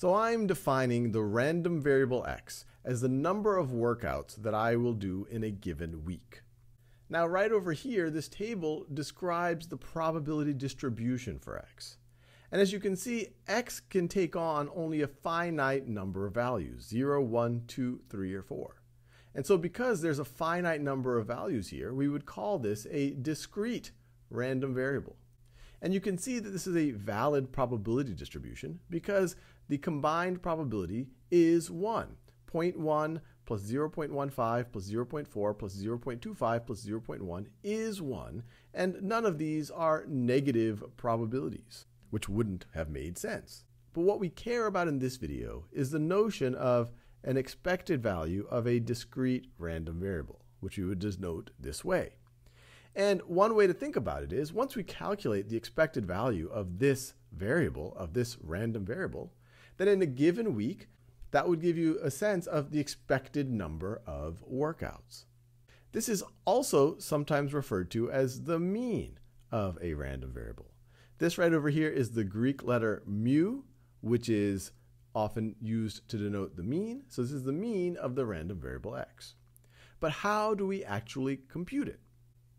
So I'm defining the random variable x as the number of workouts that I will do in a given week. Now right over here, this table describes the probability distribution for x. And as you can see, x can take on only a finite number of values, 0, 1, 2, 3, or 4. And so because there's a finite number of values here, we would call this a discrete random variable. And you can see that this is a valid probability distribution because the combined probability is 1. 0.1 plus 0.15 plus 0.4 plus 0.25 plus 0.1 is 1, and none of these are negative probabilities, which wouldn't have made sense. But what we care about in this video is the notion of an expected value of a discrete random variable, which we would denote this way. And one way to think about it is once we calculate the expected value of this variable, of this random variable, then in a given week, that would give you a sense of the expected number of workouts. This is also sometimes referred to as the mean of a random variable. This right over here is the Greek letter mu, which is often used to denote the mean. So this is the mean of the random variable x. But how do we actually compute it?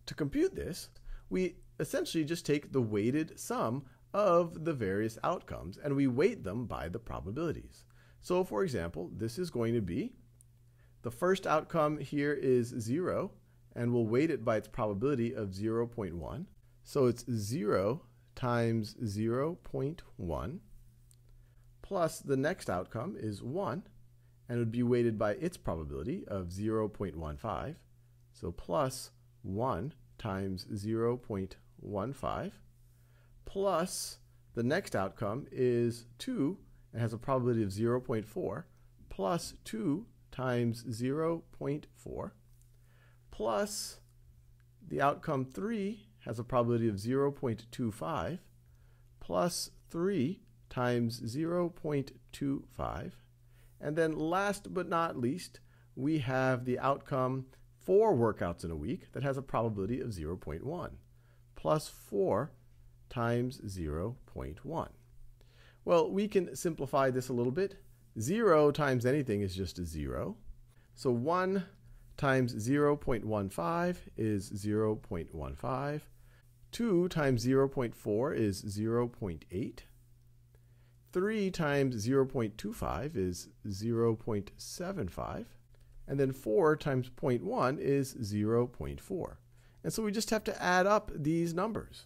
To compute this, we essentially just take the weighted sum of the various outcomes and we weight them by the probabilities. So for example, this is going to be, the first outcome here is zero and we'll weight it by its probability of 0.1. So it's zero times 0.1 plus the next outcome is one and it would be weighted by its probability of 0.15. So plus 1 times 0.15 plus the next outcome is 2, it has a probability of 0.4, plus 2 times 0.4, plus the outcome 3 has a probability of 0.25, plus 3 times 0.25. And then last but not least, we have the outcome four workouts in a week that has a probability of 0.1, plus 4 times 0.1. Well, we can simplify this a little bit. 0 times anything is just a 0. So 1 times 0.15 is 0.15. 2 times 0.4 is 0.8. 3 times 0.25 is 0.75. And then 4 times 0.1 is 0.4. And so we just have to add up these numbers.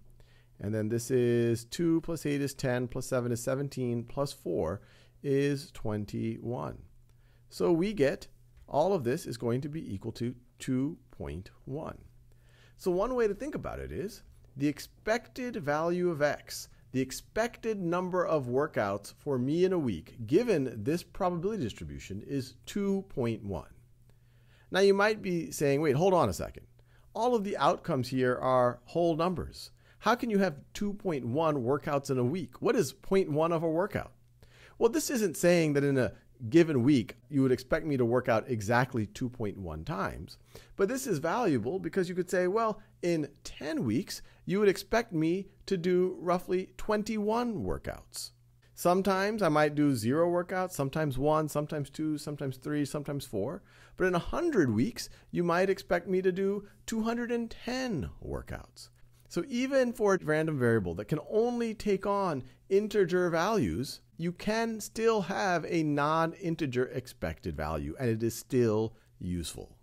And then this is 2 plus 8 is 10, plus 7 is 17, plus 4 is 21. So we get all of this is going to be equal to 2.1. So one way to think about it is the expected value of x, the expected number of workouts for me in a week, given this probability distribution, is 2.1. Now you might be saying, wait, hold on a second. All of the outcomes here are whole numbers. How can you have 2.1 workouts in a week? What is 0.1 of a workout? Well, this isn't saying that in a given week, you would expect me to work out exactly 2.1 times. But this is valuable because you could say, well, in 10 weeks, you would expect me to do roughly 21 workouts. Sometimes I might do zero workouts, sometimes one, sometimes two, sometimes three, sometimes four. But in 100 weeks, you might expect me to do 210 workouts. So even for a random variable that can only take on integer values, you can still have a non-integer expected value and it is still useful.